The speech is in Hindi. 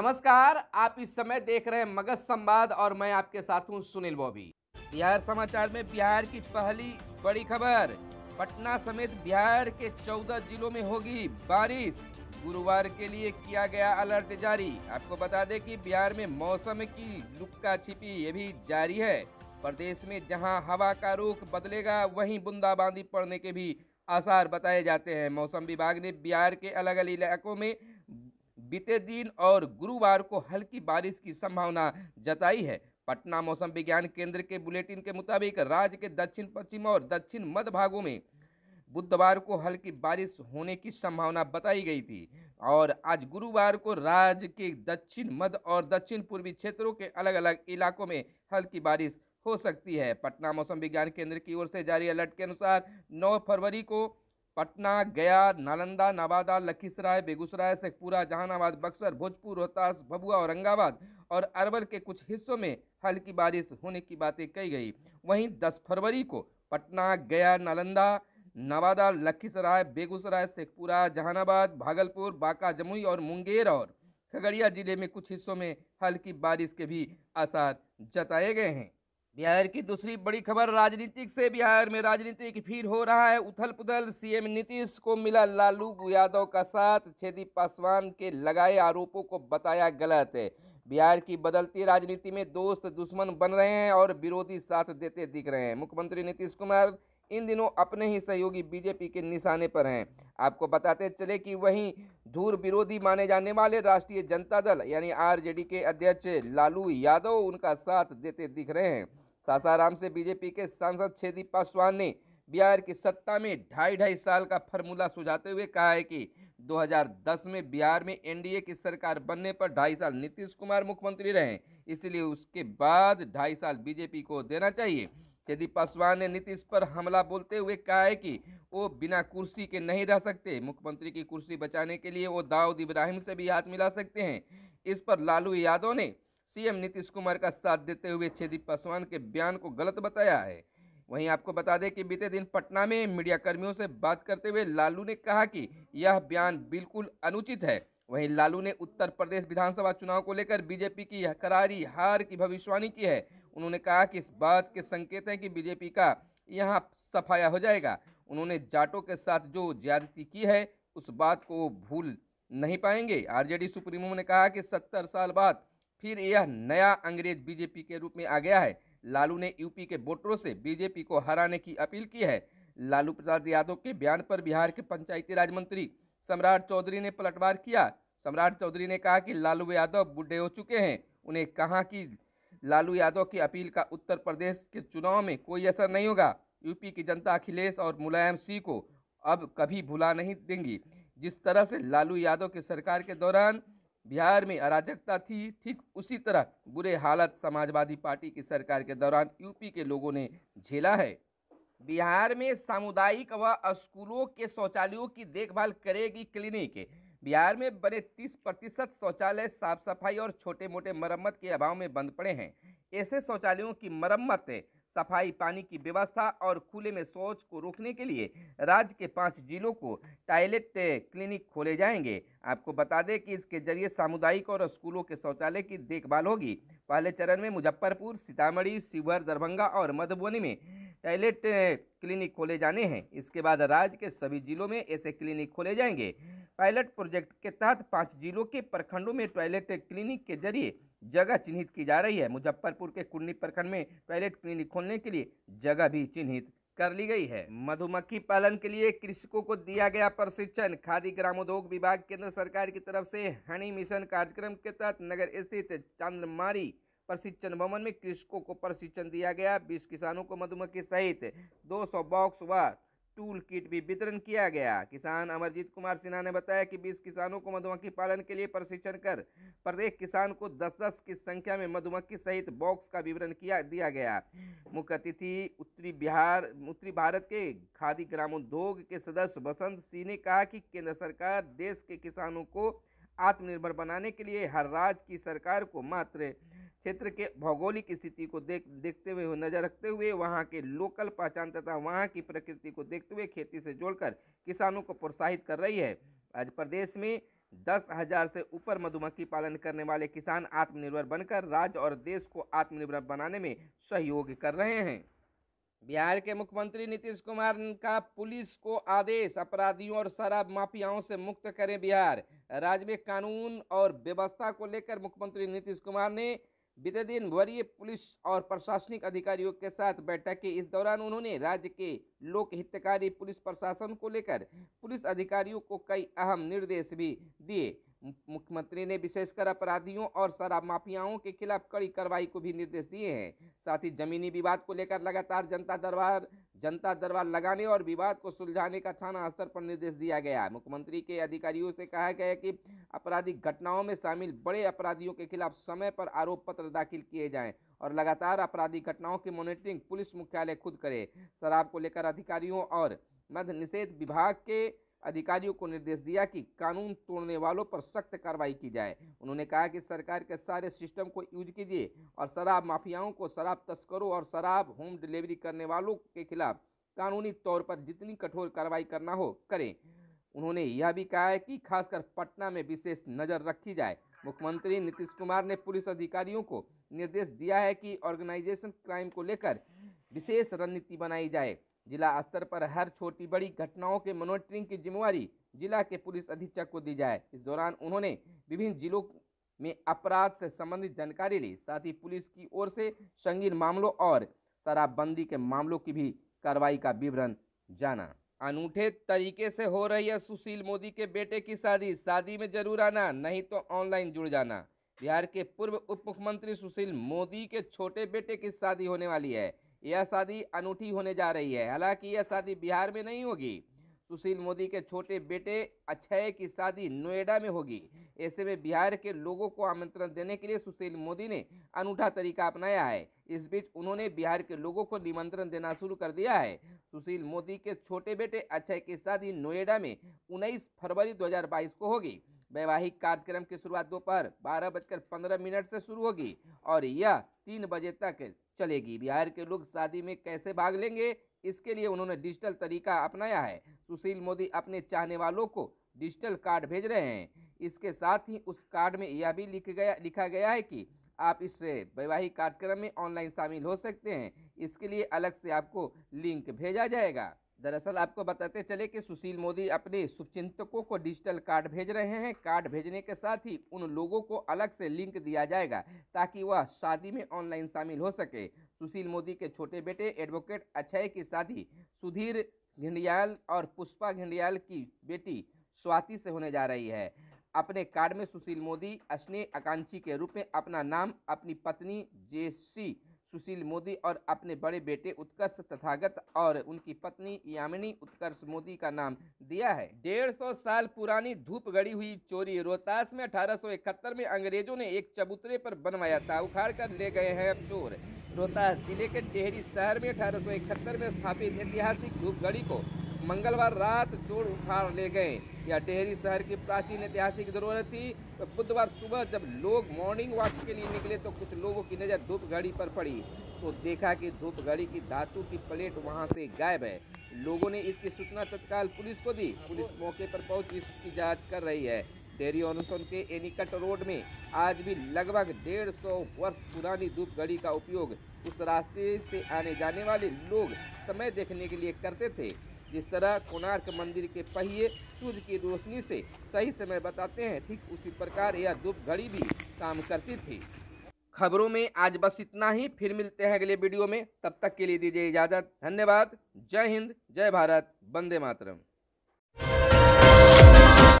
नमस्कार आप इस समय देख रहे हैं मगध संवाद और मैं आपके साथ हूं सुनील बॉबी बिहार समाचार में बिहार की पहली बड़ी खबर पटना समेत बिहार के 14 जिलों में होगी बारिश गुरुवार के लिए किया गया अलर्ट जारी आपको बता दें कि बिहार में मौसम की लुक्का छिपी ये भी जारी है प्रदेश में जहां हवा का रुख बदलेगा वहीं बूंदाबांदी पड़ने के भी आसार बताए जाते हैं मौसम विभाग ने बिहार के अलग अलग इलाकों में बीते दिन और गुरुवार को हल्की बारिश की संभावना जताई है पटना मौसम विज्ञान केंद्र के बुलेटिन के मुताबिक राज्य के दक्षिण पश्चिम और दक्षिण मध्य भागों में बुधवार को हल्की बारिश होने की संभावना बताई गई थी और आज गुरुवार को राज्य के दक्षिण मध्य और दक्षिण पूर्वी क्षेत्रों के अलग अलग इलाकों में हल्की बारिश हो सकती है पटना मौसम विज्ञान केंद्र की ओर से जारी अलर्ट के अनुसार 9 फरवरी को पटना गया नालंदा नवादा लखीसराय बेगूसराय शेखपुरा जहानाबाद बक्सर भोजपुर रोहतास भभुआ औरंगाबाद और अरवल के कुछ हिस्सों में हल्की बारिश होने की बातें कही गई वहीं 10 फरवरी को पटना गया नालंदा नवादा लखीसराय बेगूसराय शेखपुरा जहानाबाद भागलपुर बांका जमुई और मुंगेर और खगड़िया जिले में कुछ हिस्सों में हल्की बारिश के भी आसार जताए गए हैं बिहार की दूसरी बड़ी खबर राजनीतिक से बिहार में राजनीतिक फिर हो रहा है उथल पुथल सीएम नीतीश को मिला लालू यादव का साथ छेदी पासवान के लगाए आरोपों को बताया गलत है बिहार की बदलती राजनीति में दोस्त दुश्मन बन रहे हैं और विरोधी साथ देते दिख रहे हैं मुख्यमंत्री नीतीश कुमार इन दिनों अपने ही सहयोगी बीजेपी के निशाने पर हैं आपको बताते चले कि वहीं धूर विरोधी माने जाने वाले राष्ट्रीय जनता दल यानी आरजेडी के अध्यक्ष लालू यादव उनका साथ देते दिख रहे हैं सासाराम से बीजेपी के सांसद छेदी पासवान ने बिहार की सत्ता में ढाई ढाई साल का फर्मूला सुझाते हुए कहा है कि 2010 में बिहार में एनडीए की सरकार बनने पर ढाई साल नीतीश कुमार मुख्यमंत्री रहे इसलिए उसके बाद ढाई साल बीजेपी को देना चाहिए यदि पासवान ने नीतीश पर हमला बोलते हुए कहा है कि वो बिना कुर्सी के नहीं रह सकते मुख्यमंत्री की कुर्सी बचाने के लिए वो दाऊद इब्राहिम से भी हाथ मिला सकते हैं इस पर लालू यादव ने सीएम नीतीश कुमार का साथ देते हुए छेदी पासवान के बयान को गलत बताया है वहीं आपको बता दें कि बीते दिन पटना में मीडियाकर्मियों से बात करते हुए लालू ने कहा कि यह बयान बिल्कुल अनुचित है वहीं लालू ने उत्तर प्रदेश विधानसभा चुनाव को लेकर बीजेपी की करारी हार की भविष्यवाणी की है उन्होंने कहा कि इस बात के संकेत हैं कि बीजेपी का यहाँ सफाया हो जाएगा उन्होंने जाटों के साथ जो ज्यादती की है उस बात को वो भूल नहीं पाएंगे आरजेडी सुप्रीमो ने कहा कि सत्तर साल बाद फिर यह नया अंग्रेज बीजेपी के रूप में आ गया है लालू ने यूपी के वोटरों से बीजेपी को हराने की अपील की है लालू प्रसाद यादव के बयान पर बिहार के पंचायती राज मंत्री सम्राट चौधरी ने पलटवार किया सम्राट चौधरी ने कहा कि लालू यादव बूढ़े हो चुके हैं उन्हें कहा कि लालू यादव की अपील का उत्तर प्रदेश के चुनाव में कोई असर नहीं होगा यूपी की जनता अखिलेश और मुलायम सिंह को अब कभी भुला नहीं देंगी जिस तरह से लालू यादव की सरकार के दौरान बिहार में अराजकता थी ठीक उसी तरह बुरे हालत समाजवादी पार्टी की सरकार के दौरान यूपी के लोगों ने झेला है बिहार में सामुदायिक व स्कूलों के शौचालयों की देखभाल करेगी क्लिनिक बिहार में बने 30 प्रतिशत शौचालय साफ सफाई और छोटे मोटे मरम्मत के अभाव में बंद पड़े हैं ऐसे शौचालयों की मरम्मत सफाई पानी की व्यवस्था और खुले में शौच को रोकने के लिए राज्य के पाँच जिलों को टॉयलेट क्लिनिक खोले जाएंगे आपको बता दें कि इसके जरिए सामुदायिक और स्कूलों के शौचालय की देखभाल होगी पहले चरण में मुजफ्फरपुर सीतामढ़ी शिवहर दरभंगा और मधुबनी में टॉयलेट क्लिनिक खोले जाने हैं इसके बाद राज्य के सभी जिलों में ऐसे क्लिनिक खोले जाएंगे पायलट प्रोजेक्ट के तहत पाँच जिलों के प्रखंडों में टॉयलेट क्लिनिक के जरिए जगह चिन्हित की जा रही है मुजफ्फरपुर के कुन्नी प्रखंड में टॉयलेट क्लिनिक खोलने के लिए जगह भी चिन्हित कर ली गई है मधुमक्खी पालन के लिए कृषकों को दिया गया प्रशिक्षण खादी ग्रामोद्योग विभाग केंद्र सरकार की तरफ से हनी मिशन कार्यक्रम के तहत नगर स्थित चंद्रमारी प्रशिक्षण भवन में कृषकों को प्रशिक्षण दिया गया बीस किसानों को मधुमक्खी सहित दो सौ बॉक्स व टूल किट भी वितरण किया गया किसान अमरजीत कुमार सिन्हा ने बताया कि 20 किसानों को मधुमक्खी पालन के लिए प्रशिक्षण कर प्रत्येक किसान को 10-10 की संख्या में मधुमक्खी सहित बॉक्स का विवरण किया दिया गया मुख्य अतिथि उत्तरी बिहार उत्तरी भारत के खादी ग्रामोद्योग के सदस्य बसंत सिंह ने कहा कि केंद्र सरकार देश के किसानों को आत्मनिर्भर बनाने के लिए हर राज्य की सरकार को मात्र क्षेत्र के भौगोलिक स्थिति को देख देखते हुए नजर रखते हुए वहाँ के लोकल पहचान तथा वहाँ की प्रकृति को देखते हुए खेती से जोड़कर किसानों को प्रोत्साहित कर रही है आज प्रदेश में दस हजार से ऊपर मधुमक्खी पालन करने वाले किसान आत्मनिर्भर बनकर राज्य और देश को आत्मनिर्भर बनाने में सहयोग कर रहे हैं बिहार के मुख्यमंत्री नीतीश कुमार का पुलिस को आदेश अपराधियों और शराब माफियाओं से मुक्त करें बिहार राज्य में कानून और व्यवस्था को लेकर मुख्यमंत्री नीतीश कुमार ने बीते दिन वरीय पुलिस और प्रशासनिक अधिकारियों के साथ बैठक की इस दौरान उन्होंने राज्य के लोक हितकारी पुलिस प्रशासन को लेकर पुलिस अधिकारियों को कई अहम निर्देश भी दिए मुख्यमंत्री ने विशेषकर अपराधियों और शराब माफियाओं के खिलाफ कड़ी कार्रवाई को भी निर्देश दिए हैं साथ ही जमीनी विवाद को लेकर लगातार जनता दरबार जनता दरबार लगाने और विवाद को सुलझाने का थाना स्तर पर निर्देश दिया गया है मुख्यमंत्री के अधिकारियों से कहा गया है कि आपराधिक घटनाओं में शामिल बड़े अपराधियों के खिलाफ समय पर आरोप पत्र दाखिल किए जाएं और लगातार आपराधिक घटनाओं की मॉनिटरिंग पुलिस मुख्यालय खुद करे शराब को लेकर अधिकारियों और मध्य निषेध विभाग के अधिकारियों को निर्देश दिया कि कानून तोड़ने वालों पर सख्त कार्रवाई की जाए उन्होंने कहा कि सरकार के सारे सिस्टम को यूज कीजिए और शराब माफियाओं को शराब तस्करों और शराब होम डिलीवरी करने वालों के खिलाफ कानूनी तौर पर जितनी कठोर कार्रवाई करना हो करें उन्होंने यह भी कहा है कि खासकर पटना में विशेष नज़र रखी जाए मुख्यमंत्री नीतीश कुमार ने पुलिस अधिकारियों को निर्देश दिया है कि ऑर्गेनाइजेशन क्राइम को लेकर विशेष रणनीति बनाई जाए जिला स्तर पर हर छोटी बड़ी घटनाओं के मॉनिटरिंग की जिम्मेवारी जिला के पुलिस अधीक्षक को दी जाए इस दौरान उन्होंने विभिन्न जिलों में अपराध से संबंधित जानकारी ली साथ ही पुलिस की ओर से संगीन मामलों और शराबबंदी के मामलों की भी कार्रवाई का विवरण जाना अनूठे तरीके से हो रही है सुशील मोदी के बेटे की शादी शादी में जरूर आना नहीं तो ऑनलाइन जुड़ जाना बिहार के पूर्व उप मुख्यमंत्री सुशील मोदी के छोटे बेटे की शादी होने वाली है यह शादी अनूठी होने जा रही है हालांकि यह शादी बिहार में नहीं होगी सुशील मोदी के छोटे बेटे अक्षय की शादी नोएडा में होगी ऐसे में बिहार के लोगों को आमंत्रण देने के लिए सुशील मोदी ने अनूठा तरीका अपनाया है इस बीच उन्होंने बिहार के लोगों को निमंत्रण देना शुरू कर दिया है सुशील मोदी के छोटे बेटे अक्षय की शादी नोएडा में उन्नीस फरवरी 2022 को होगी वैवाहिक कार्यक्रम की शुरुआत दोपहर बारह बजकर पंद्रह मिनट से शुरू होगी और यह तीन बजे तक चलेगी बिहार के लोग शादी में कैसे भाग लेंगे इसके लिए उन्होंने डिजिटल तरीका अपनाया है सुशील मोदी अपने चाहने वालों को डिजिटल कार्ड भेज रहे हैं इसके साथ ही उस कार्ड में यह भी लिख गया लिखा गया है कि आप इस वैवाहिक कार्यक्रम में ऑनलाइन शामिल हो सकते हैं इसके लिए अलग से आपको लिंक भेजा जाएगा दरअसल आपको बताते चले कि सुशील मोदी अपने शुभचिंतकों को डिजिटल कार्ड भेज रहे हैं कार्ड भेजने के साथ ही उन लोगों को अलग से लिंक दिया जाएगा ताकि वह शादी में ऑनलाइन शामिल हो सके सुशील मोदी के छोटे बेटे एडवोकेट अक्षय की शादी सुधीर घिंडियाल और पुष्पा घिंडियाल की बेटी स्वाति से होने जा रही है अपने कार्ड में सुशील मोदी स्नेह आकांक्षी के रूप में अपना नाम अपनी पत्नी जेसी सुशील मोदी और अपने बड़े बेटे उत्कर्ष तथागत और उनकी पत्नी यामिनी उत्कर्ष मोदी का नाम दिया है डेढ़ सौ साल पुरानी धूप गड़ी हुई चोरी रोहतास में अठारह में अंग्रेजों ने एक चबूतरे पर बनवाया था उखाड़ कर ले गए हैं चोर रोहतास जिले के टेहरी शहर में अठारह में स्थापित ऐतिहासिक गड़ी को मंगलवार रात चोर उखाड़ ले गए यह डेहरी शहर की प्राचीन ऐतिहासिक जरूरत थी तो बुधवार सुबह जब लोग मॉर्निंग वॉक के लिए निकले तो कुछ लोगों की नज़र धूप घड़ी पर पड़ी तो देखा कि धूप घड़ी की धातु की प्लेट वहाँ से गायब है लोगों ने इसकी सूचना तत्काल पुलिस को दी पुलिस मौके पर पहुंच इसकी जांच कर रही है डेहरी ऑनसन के एनिकट रोड में आज भी लगभग डेढ़ सौ वर्ष पुरानी धूप घड़ी का उपयोग उस रास्ते से आने जाने वाले लोग समय देखने के लिए करते थे जिस तरह कोणार्क मंदिर के पहिए सूर्य की रोशनी से सही समय बताते हैं ठीक उसी प्रकार यह धूप घड़ी भी काम करती थी खबरों में आज बस इतना ही फिर मिलते हैं अगले वीडियो में तब तक के लिए दीजिए इजाज़त धन्यवाद जय हिंद जय भारत वंदे मातरम